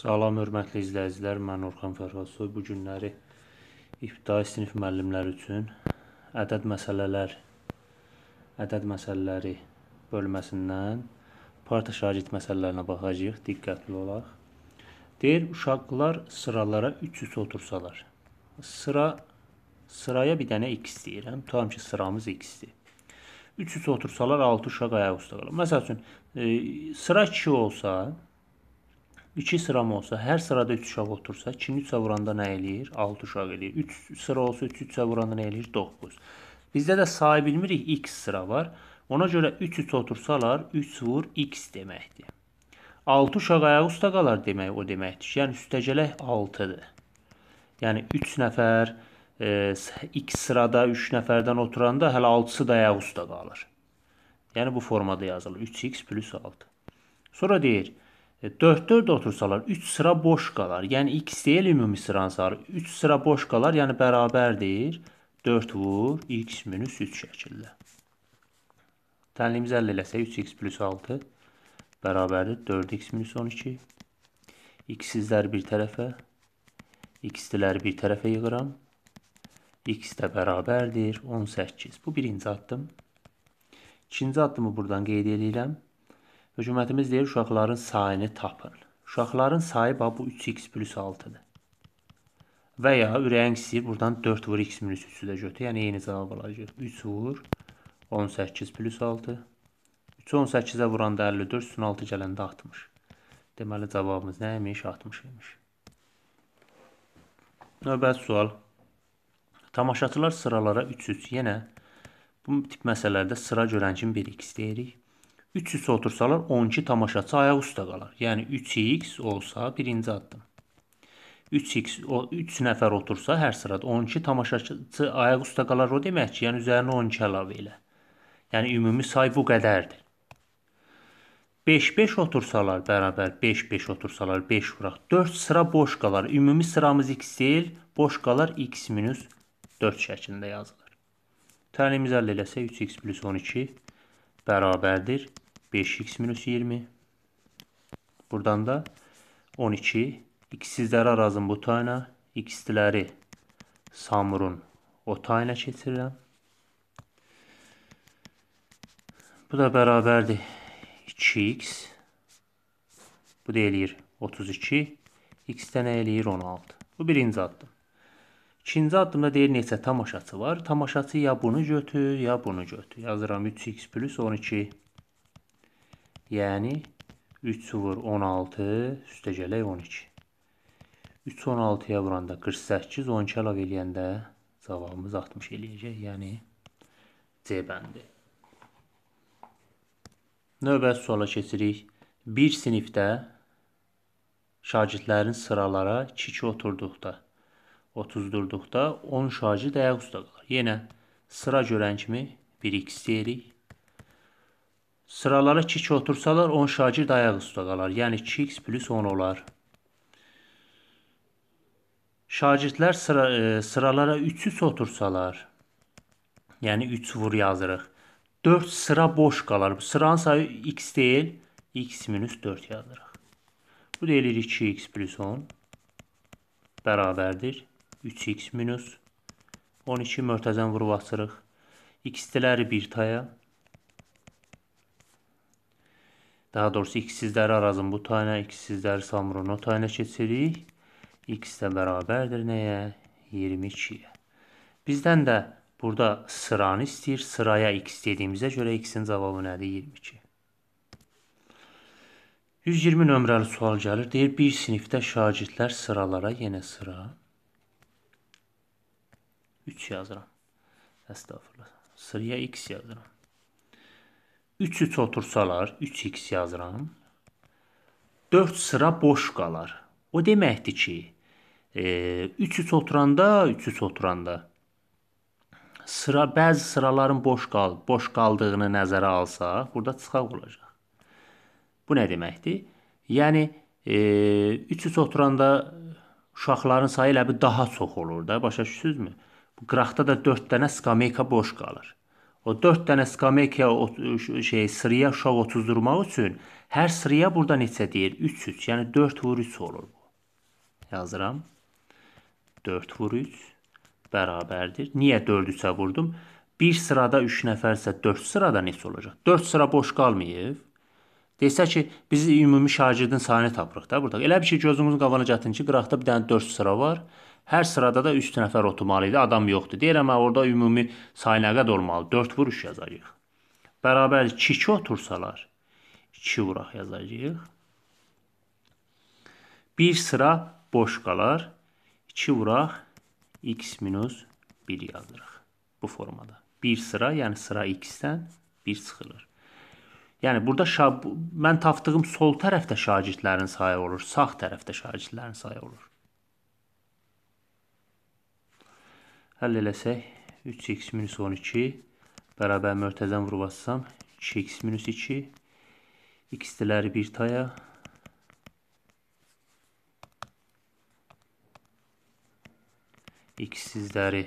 Salam hörmətli izləyicilər, mən Orxan Fərhadsoy. Bu günləri ibtidai sinif müəllimləri üçün ədəd məsələlər ədəd məsələləri bölməsindən parta şagird məsələlərinə baxacağıq, diqqətli olaq. Deyir, uşaqlar sıralara 300 otursalar. Sıra sıraya bir dənə x deyirəm. Tutam ki, sıramız x-dir. 300 otursalar 6 uşaq ayaq üstə qalır. Məsəl üçün, e, sıra 2 olsa, 2 sıram olsa, hər sırada 3 uşaq otursa, 2-ni 3-ə vuranda nə eləyir? 6 uşaq eləyir. 3 sıra olsa, 3-ü 3-ə vuranda nə eləyir? 9. Bizdə də sayı bilmirik, x sıra var. Ona görə 3-3 otursalar, 3 vur x deməkdir. 6 uşaq ayaq üstə qalar demək o deməkdir. Yəni üstəgələk 6-dır. Yəni 3 nəfər e, x sırada 3 nəfərdən oturanda hələ 6-sı da ayaq üstə qalır. Yəni bu formada yazılır. 3x + 6. Sonra deyir, 4-4 e, otursalar 3 sıra boş qalar. Yəni x deyil ümumi sıranın sayı. 3 sıra boş qalar, yəni bərabərdir 4 vur x minus 3 şəkildə. Tənliyimizi əll eləsək 3x plus 6 bərabərdir 4x minus 12. x-izlər bir tərəfə, x-dilər bir tərəfə yığıram. x də bərabərdir 18. Bu birinci addım. İkinci addımı buradan qeyd edirəm. Hökumətimiz deyir uşaqların sayını tapın. Uşaqların sayı bax bu 3x plus 6-dır. Və ya ürəyin istəyir buradan 4 vur x minus 3-ü də götür. Yəni eyni cavab alacaq. 3 vur 18 plus 6. 3 18-ə vuranda 54, üstün 6 gələndə 60. Deməli cavabımız nə imiş? 60 imiş. Növbəti sual. Tamaşaçılar sıralara 3-3 yenə bu tip məsələlərdə sıra görən kimi 1x deyirik. 300 otursalar 12 tamaşaçı ayaq üstə qalar. Yəni 3x olsa birinci addım. 3x o 3 nəfər otursa hər sırada 12 tamaşaçı ayaq üstə qalar o demək ki, yəni üzərinə 12 əlavə elə. Yəni ümumi say bu qədərdir. 5-5 otursalar bərabər 5-5 otursalar 5 vuraq. 4 sıra boş qalar. Ümumi sıramız x deyil, boş qalar x-4 şəklində yazılır. Tənimizi həll eləsək 3x+12 bərabərdir 5x minus 20. Buradan da 12 ikisizləri arazın bu tayına, ikisiləri samurun o tayına keçirirəm. Bu da bərabərdir 2x. Bu da eləyir 32. X-dən eləyir 16. Bu birinci addım. İkinci addımda deyir neçə tamaşaçı var. Tamaşaçı ya bunu götür, ya bunu götür. Yazıram 3x plus 12. Yəni 3 vur 16 üstə gələk 12. 3 16-ya vuranda 48, 12 əlavə eləyəndə cavabımız 60 eləyəcək. Yəni C bəndi. Növbəti suala keçirik. Bir sinifdə şagirdlərin sıralara 2-2 oturduqda 30-durduqda 10 şagird ayaq üstə qalır. Yenə sıra görən kimi 1x deyirik. Sıralara 2-2 otursalar 10 şagird ayaq üstə qalar. Yəni 2x plus 10 olar. Şagirdlər sıra, e, sıralara 3-3 otursalar, yəni 3 vur yazırıq. 4 sıra boş qalar. Bu sıranın sayı x deyil, x minus 4 yazırıq. Bu deyilir 2x plus 10 bərabərdir 3x minus 12 mörtəzən vurub açırıq. x-ləri 1 taya. Daha doğrusu x-sizləri arazın bu tayına, x-sizləri samurun o tayına keçirik. x də bərabərdir nəyə? 22-yə. Bizdən də burada sıranı istəyir. Sıraya x dediyimizə görə x-in cavabı nədir? 22. 120 nömrəli sual gəlir. Deyir, bir sinifdə şagirdlər sıralara, yenə sıra 3 yazıram. Əstəğfurullah. Sıraya x yazıram. 3 3 otursalar 3x yazıram. 4 sıra boş qalar. O deməkdir ki, 3 e, 3 oturanda, 3 3 oturanda sıra bəzi sıraların boş qal, boş qaldığını nəzərə alsaq, burada çıxaq olacaq. Bu nə deməkdir? Yəni 3 e, 3 oturanda uşaqların sayı elə bir daha çox olur da, başa düşürsüzmü? qıraqda da 4 dənə skameyka boş qalır. O 4 dənə skameyka şey sıraya uşaq otuzdurmaq üçün hər sıraya burada neçə deyir? 3 3. Yəni 4 vur 3 olur bu. Yazıram. 4 vur 3 bərabərdir. Niyə 4 3-ə vurdum? Bir sırada 3 nəfərsə 4 sırada neçə olacaq? 4 sıra boş qalmayıb. Desə ki, biz ümumi şagirdin sayını tapırıq da burada. Elə bir şey gözümüzün qabağına gətirin ki, qıraqda bir dənə 4 sıra var. Hər sırada da 3 nəfər oturmalı idi, adam yoxdur. Deyirəm, orada ümumi sayı nə qədər olmalı? 4 vuruş yazacağıq. Bərabər 2-2 otursalar 2 vuraq yazacağıq. Bir sıra boş qalar. 2 vuraq x minus 1 yazırıq bu formada. Bir sıra, yəni sıra x-dən 1 çıxılır. Yəni burada mən tapdığım sol tərəfdə şagirdlərin sayı olur, sağ tərəfdə şagirdlərin sayı olur. Həll eləsək 3x minus 12 bərabər mörtəzən vurub atsam 2x minus 2 x-ləri 1 taya x-sizləri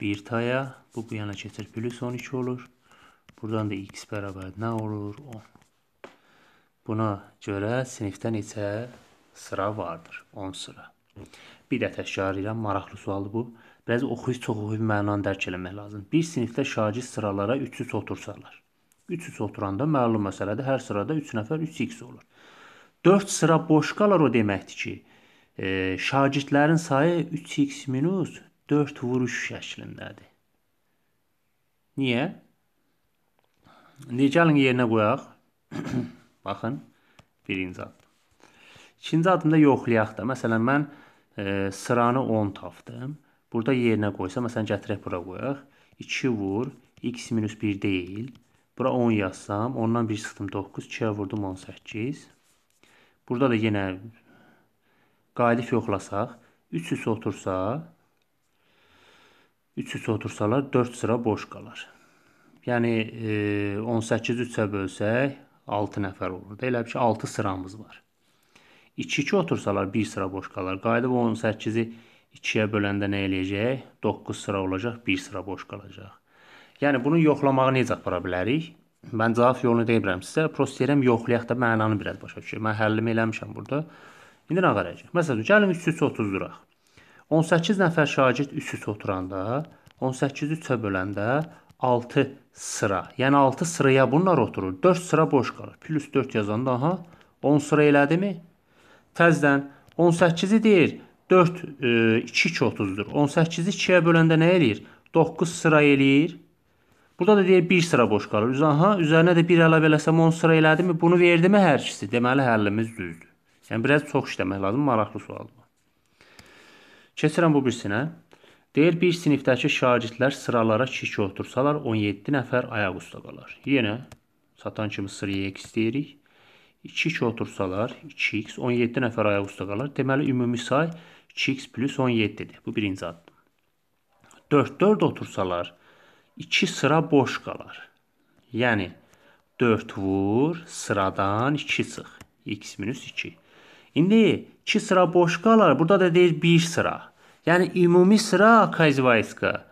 1 taya bu bu yana keçir plus 12 olur. Buradan da x bərabər nə olur? 10. Buna görə sinifdə neçə sıra vardır? 10 sıra bir də təkrarlayıram, maraqlı sualdır bu. Biraz oxuyuş çox oxuyub mənanı dərk eləmək lazımdır. Bir sinifdə şagird sıralara 3-3 otursalar. 3-3 oturanda məlum məsələdir, hər sırada 3 nəfər 3x olur. 4 sıra boş qalar o deməkdir ki, e, şagirdlərin sayı 3x minus 4 vuruş şəklindədir. Niyə? Necə alın yerinə qoyaq? Baxın, birinci addım. İkinci addımda yoxlayaq da. Məsələn, mən e, sıranı 10 tapdım. Burada yerinə qoysa, məsələn, gətirək bura qoyaq. 2 vur, x minus 1 deyil. Bura 10 yazsam, 10-dan 1 çıxdım 9, 2-yə vurdum 18. Burada da yenə qalif yoxlasaq, 3 üsə otursa, 3 üsə otursalar 4 sıra boş qalar. Yəni, e, 18 3-ə bölsək, 6 nəfər olur. Elə bir ki, 6 sıramız var. 2-2 otursalar bir sıra boşqalar. Qayıdıb 18-i 2-yə böləndə nə eləyəcək? 9 sıra olacaq, bir sıra boş qalacaq. Yəni bunu yoxlamağı necə apara bilərik? Mən cavab yolunu deyirəm sizə. Prost deyirəm yoxlayaq da mənanı biraz başa düşək. Mən həllimi eləmişəm burada. İndi nə qarayacaq? Məsələn, gəlin 3-3 otuzduraq. 18 nəfər şagird 3-3 oturanda 18-i 3-ə böləndə 6 sıra. Yəni 6 sıraya bunlar oturur. 4 sıra boş qalır. Plus 4 yazanda aha 10 sıra elədimi? Təzdən 18-i deyir 4 e, 2 2 30-dur. 18-i 2-yə böləndə nə eləyir? 9 sıra eləyir. Burada da deyir 1 sıra boş qalır. Aha, üzərinə də 1 əlavə eləsəm 10 sıra elədimi? Bunu verdimi hər ikisi? Deməli həllimiz düzdür. Yəni biraz çox işləmək lazım, maraqlı sualdır. Keçirəm bu birisinə. Deyir bir sinifdəki şagirdlər sıralara 2-2 otursalar 17 nəfər ayaq üstə qalar. Yenə satan kimi sıraya x deyirik. 2-2 otursalar 2x 17 nəfər ayaq üstə qalar. Deməli ümumi say 2x plus 17-dir. Bu birinci addım. 4-4 otursalar 2 sıra boş qalar. Yəni 4 vur, sıradan 2 çıx. x minus 2. İndi 2 sıra boş qalar. Burada da deyir 1 sıra. Yəni ümumi sıra Kazvayska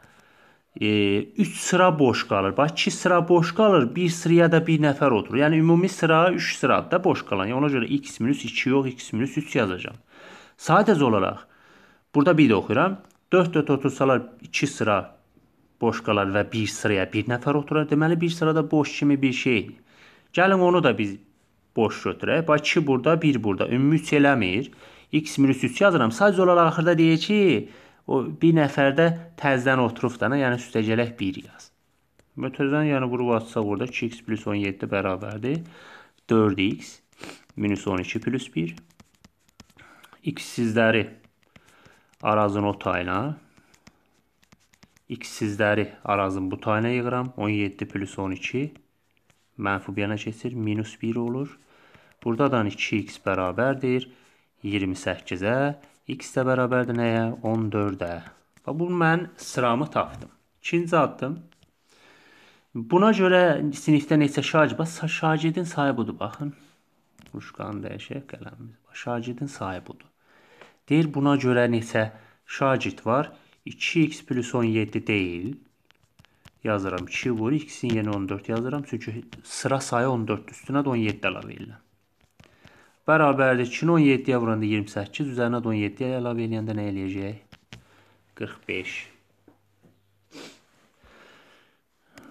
e, 3 sıra boş qalır. Bax 2 sıra boş qalır, bir sıraya da bir nəfər oturur. Yəni ümumi sıra 3 sıradır da boş qalan. Yəni ona görə x-2 yox, x-3 yazacağam. Sadəcə olaraq burada bir də oxuyuram. 4 4 otursalar 2 sıra boş qalar və bir sıraya bir nəfər oturar. Deməli bir sırada boş kimi bir şeydir. Gəlin onu da biz boş götürək. Bax 2 burada, 1 burada. Ümumi 3 eləmir. x-3 yazıram. Sadəcə olaraq axırda deyir ki, o bir nəfər də təzdən oturub da, yəni üstə gələk 1 yaz. Mötəzən yəni quru atsa burada 2x plus 17 bərabərdir. 4x minus 12 plus 1. X-sizləri arazın o tayına, x-sizləri arazın bu tayına yığıram. 17 plus 12 mənfi bir yana keçir, minus 1 olur. Buradadan yəni 2x bərabərdir 28-ə. X də bərabərdir nəyə? 14-ə. Və bu mən sıramı tapdım. İkinci addım. Buna görə sinifdə neçə şagird var? Şagirdin sayı budur, baxın. Ruşqanı dəyişək qələmimiz. Şagirdin sayı budur. Deyir, buna görə neçə şagird var? 2x plus 17 deyil. Yazıram 2 vur, x-in yerinə 14 yazıram. Çünki sıra sayı 14-dür. Üstünə də 17 əlavə edirəm. Bərabərdir. 2-ni 17-yə vuranda 28. Üzərinə də 17-yə əlavə eləyəndə nə eləyəcək? 45.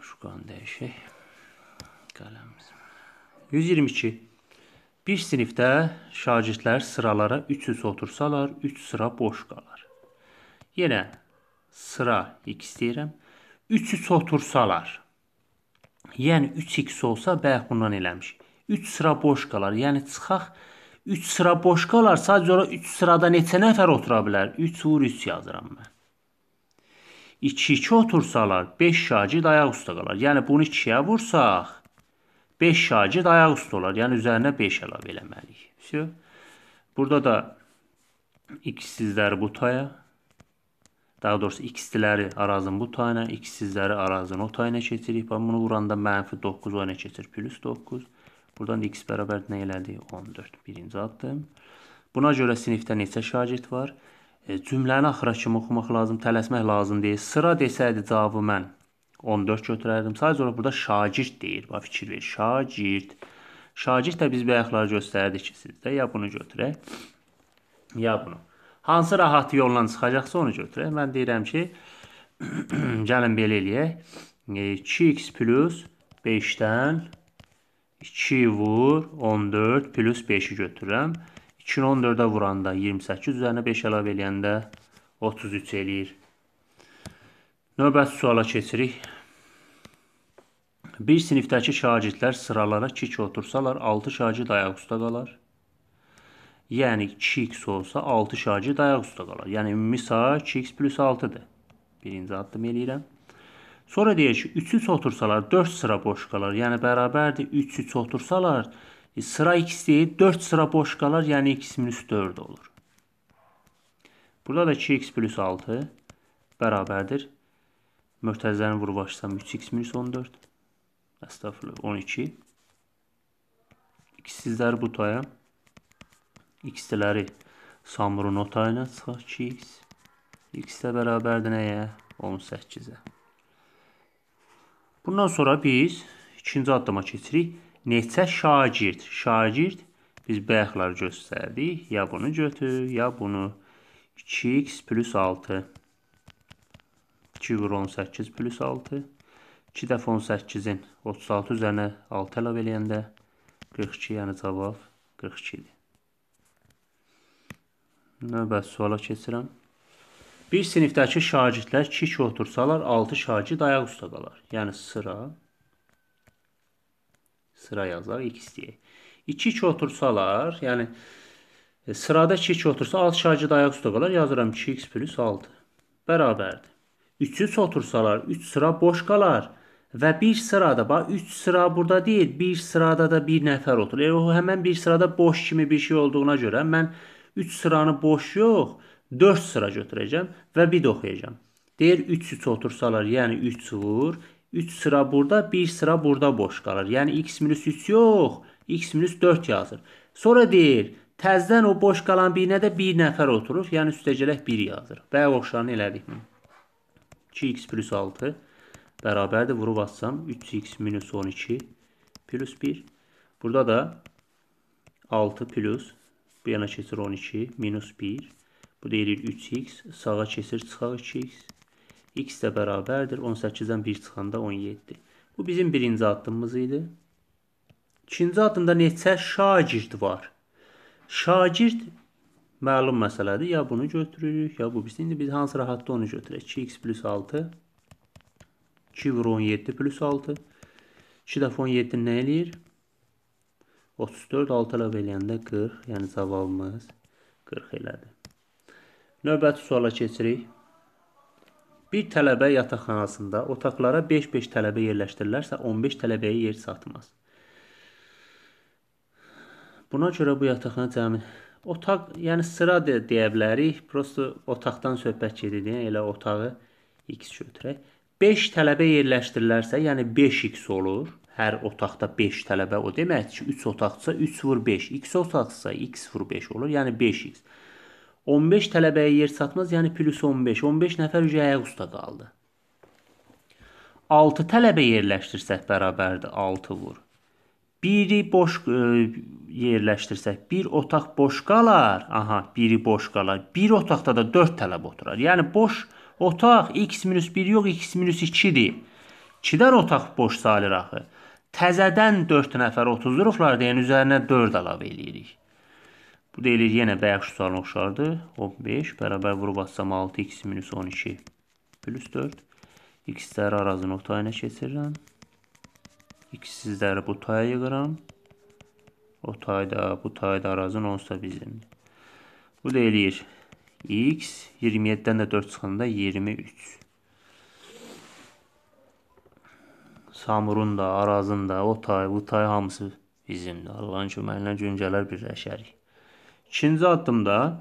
Şu qan dəyişək. Qələmiz. 122. Bir sinifdə şagirdlər sıralara 3 üz otursalar, 3 sıra boş qalar. Yenə sıra x deyirəm. 3 üz otursalar. Yəni 3x olsa, bəh bundan eləmişik. 3 sıra boş qalar. Yəni çıxaq 3 sıra boş qalar. Sadəcə ora 3 sırada neçə nəfər otura bilər? 3 vur 3 yazıram mən. 2-2 otursalar 5 şagird ayaq üstə qalar. Yəni bunu 2-yə vursaq 5 şagird ayaq üstə olar. Yəni üzərinə 5 əlavə eləməliyik. Vəsə. Burada da x-sizləri bu taya, daha doğrusu x-ləri arazın bu tayına, x-sizləri arazın o tayına keçirik. Bunu vuranda mənfi 9 o yana keçir, plus 9. Buradan da x bərabər nə elədi? 14. Birinci addım. Buna görə sinifdə neçə şagird var? E, cümləni axıra kimi oxumaq lazım, tələsmək lazım deyil. Sıra desəydi cavabı mən 14 götürərdim. Sadəcə olaraq burada şagird deyir. Bax fikir ver. Şagird. Şagird də biz bayaqları göstərdik ki, sizdə ya bunu götürək, ya bunu. Hansı rahat yolla çıxacaqsa onu götürək. Mən deyirəm ki, gəlin belə eləyək. 2x e, plus 5-dən 2 vur 14 plus 5-i götürürəm. 2-ni 14-ə vuranda 28 üzərinə 5 əlavə eləyəndə 33 eləyir. Növbəti suala keçirik. Bir sinifdəki şagirdlər sıralara 2-2 otursalar 6 şagird ayaq üstə qalar. Yəni 2x olsa 6 şagird ayaq üstə qalar. Yəni ümumi sayı 2x plus 6-dır. Birinci addım eləyirəm. Sonra deyək ki, 3-3 otursalar 4 sıra boş qalar. Yəni bərabərdir 3-3 otursalar e, sıra x deyil, 4 sıra boş qalar, yəni x-4 olur. Burada da 2x-6 bərabərdir. Möhtəzəni vurub açsam 3x-14. Əstəğfurullah 12. İkisizləri bu taya. X-ləri samurun o tayına çıxaq 2x. X də bərabərdir nəyə? 18-ə. Bundan sonra biz ikinci addıma keçirik. Neçə şagird? Şagird biz bayaqlar göstərdik. Ya bunu götür, ya bunu. 2x plus 6. 2 vur 18 plus 6. 2 dəfə 18-in 36 üzərinə 6 əlavə eləyəndə 42, yəni cavab 42-dir. Növbə suala keçirəm. Bir sinifdəki şagirdlər kişi otursalar, 6 şagird ayaq üstə qalar. Yəni sıra sıra yazaq x deyə. 2 2 otursalar, yəni e, sırada 2 2 otursa 6 şagird ayaq üstə qalar. Yazıram 2x plus 6 bərabərdir. 3 3 otursalar 3 sıra boş qalar və bir sırada bax 3 sıra burada deyil, bir sırada da bir nəfər oturur. Yəni o həmin bir sırada boş kimi bir şey olduğuna görə mən 3 sıranı boş yox, 4 sıra götürəcəm və bir də oxuyacam. Deyir 3 3 otursalar, yəni 3 vur. 3 sıra burada, 1 sıra burada boş qalır. Yəni x minus 3 yox, x minus 4 yazır. Sonra deyir, təzdən o boş qalan birinə də bir nəfər oturur. Yəni üstə gələk 1 yazır. Və oxşarını elədik mi? 2x plus 6 bərabərdir. Vurub atsam 3x minus 12 plus 1. Burada da 6 plus bu yana keçir 12 minus 1 Bu deyilir 3x, sağa keçir, çıxaq 2x. x də bərabərdir 18-dən 1 çıxanda 17. Bu bizim birinci addımımız idi. İkinci addımda neçə şagird var? Şagird məlum məsələdir. Ya bunu götürürük, ya bu biz. İndi biz hansı rahatda onu götürək? 2x plus 6, 2 vur 17 plus 6. 2 dəfə 17 nə eləyir? 34, 6 əlavə eləyəndə 40, yəni cavabımız 40 elədi. Növbəti suala keçirik. Bir tələbə yataqxanasında otaqlara 5-5 tələbə yerləşdirilərsə, 15 tələbəyə yer çatmaz. Buna görə bu yataqxana cəmi otaq, yəni sıra deyə, deyə bilərik. Prosta otaqdan söhbət gedir, yəni elə otağı x götürək. 5 tələbə yerləşdirilərsə, yəni 5x olur. Hər otaqda 5 tələbə o deməkdir ki, 3 otaqsa 3 vur 5, x otaqsa x vur 5 olur, yəni 5x. 15 tələbəyə yer satmaz, yəni plus 15. 15 nəfər üzə ayaq usta qaldı. 6 tələbə yerləşdirsək bərabərdir 6 vur. Biri boş ə, e, yerləşdirsək, bir otaq boş qalar. Aha, biri boş qalar. Bir otaqda da 4 tələbə oturar. Yəni boş otaq x-1 yox, x-2-dir. 2-dən otaq boş salir axı. Təzədən 4 nəfər 30 vuruqlar deyən üzərinə 4 əlavə eləyirik. Bu deyilir yenə bayaq şu sualına oxşardı. 15 bərabər vurub atsam 6x minus 12 plus 4. X-ləri arazını o tayına keçirirəm. X-sizləri bu taya yığıram. O tayda, bu tayda arazın onsa bizimdir. Bu deyilir x 27-dən də 4 çıxanda 23. Samurun da, Arazın da, o tay, bu tay hamısı bizimdir. Allahın köməklə cüncələr birləşərik. İkinci addımda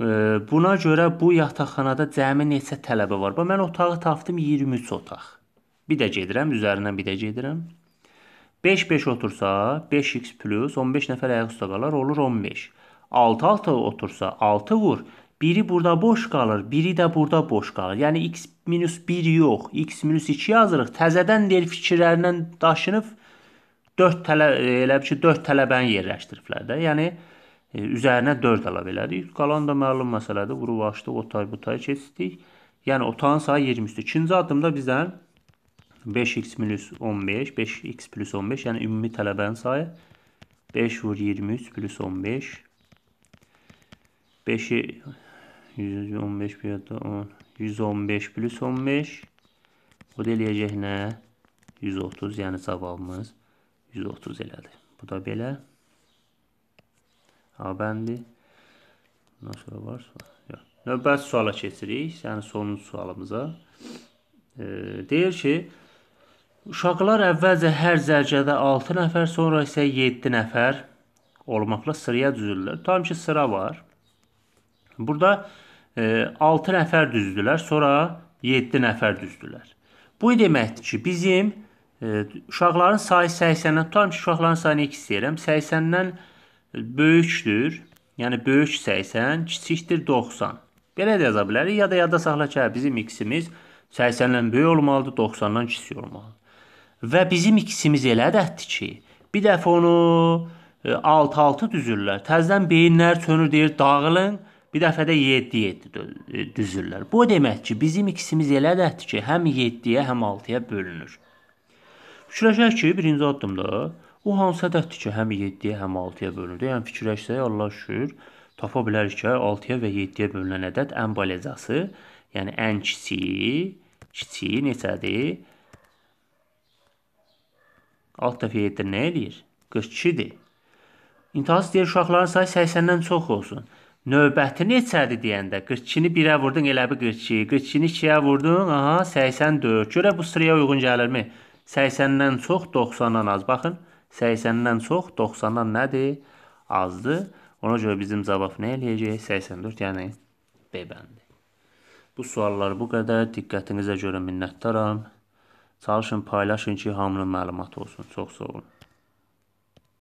e, buna görə bu yataqxanada cəmi neçə tələbə var? Bax mən otağı tapdım 23 otaq. Bir də gedirəm, üzərindən bir də gedirəm. 5-5 otursa 5x plus 15 nəfər ayaq üstə qalar, olur 15. 6-6 otursa 6 vur. Biri burada boş qalır, biri də burada boş qalır. Yəni x minus 1 yox, x minus 2 yazırıq. Təzədən del fikirlərindən daşınıb 4 tələb elə ki 4 tələbəni yerləşdiriblər də. Yəni E, üzərinə 4 əlavə elədik. Qalan da məlum məsələdir. Vurub açdıq, otay butay keçdik. Yəni otağın sayı 23-dür. İkinci addımda bizdən 5x minus 15, 5x plus 15, yəni ümumi tələbənin sayı 5 vur 23 plus 15. 5-i 115 plus 10, 115 plus 15. Bu da eləyəcək nə? 130, yəni cavabımız 130 elədi. Bu da belə. Abəndi. Bundan sonra var sual. Yox. Növbəti suala keçirik. Yəni sonuncu sualımıza. E, deyir ki, uşaqlar əvvəlcə hər zərgədə 6 nəfər, sonra isə 7 nəfər olmaqla sıraya düzülürlər. Tam ki sıra var. Burada e, 6 nəfər düzdülər, sonra 7 nəfər düzdülər. Bu deməkdir ki, bizim e, uşaqların sayı 80-dən tutam ki, uşaqların sayını 2 istəyirəm. 80-dən e, böyükdür, yəni böyük 80, kiçikdir 90. Belə də yaza bilərik. Ya da yadda saxla ki, hə, bizim x-imiz 80-dən böyük olmalıdır, 90-dan kiçik olmalıdır. Və bizim x-imiz elə ədəddir ki, bir dəfə onu 6-6 e, düzürlər. Təzədən beyinlər çönür deyir, dağılın. Bir dəfə də 7-7 e, düzürlər. Bu demək ki, bizim ikisimiz elə ədəddir ki, həm 7-yə, həm 6-ya bölünür. Fikirləşək ki, birinci addımda O hansı ədəddir ki, həm 7-yə, həm 6-ya bölünür? Yəni fikirləşsək, Allah şükür, tapa bilərik ki, 6-ya və 7-yə bölünən ədəd ən balacası, yəni ən kiçiyi, kiçiyi neçədir? 6 dəfə 7 nə eləyir? 42-dir. İntihası deyir uşaqların sayı 80-dən çox olsun. Növbəti neçədir deyəndə 42-ni 1-ə vurdun, elə bir 42, 42-ni 2-yə vurdun, aha 84. Görə bu sıraya uyğun gəlirmi? 80-dən çox, 90-dan az. Baxın, 80 80-dən çox, 90-dan nədir? Azdır. Ona görə bizim cavab nə eləyəcək? 84, yəni B bəndi. Bu suallar bu qədər. Diqqətinizə görə minnətdaram. Çalışın, paylaşın ki, hamının məlumatı olsun. Çox sağ olun.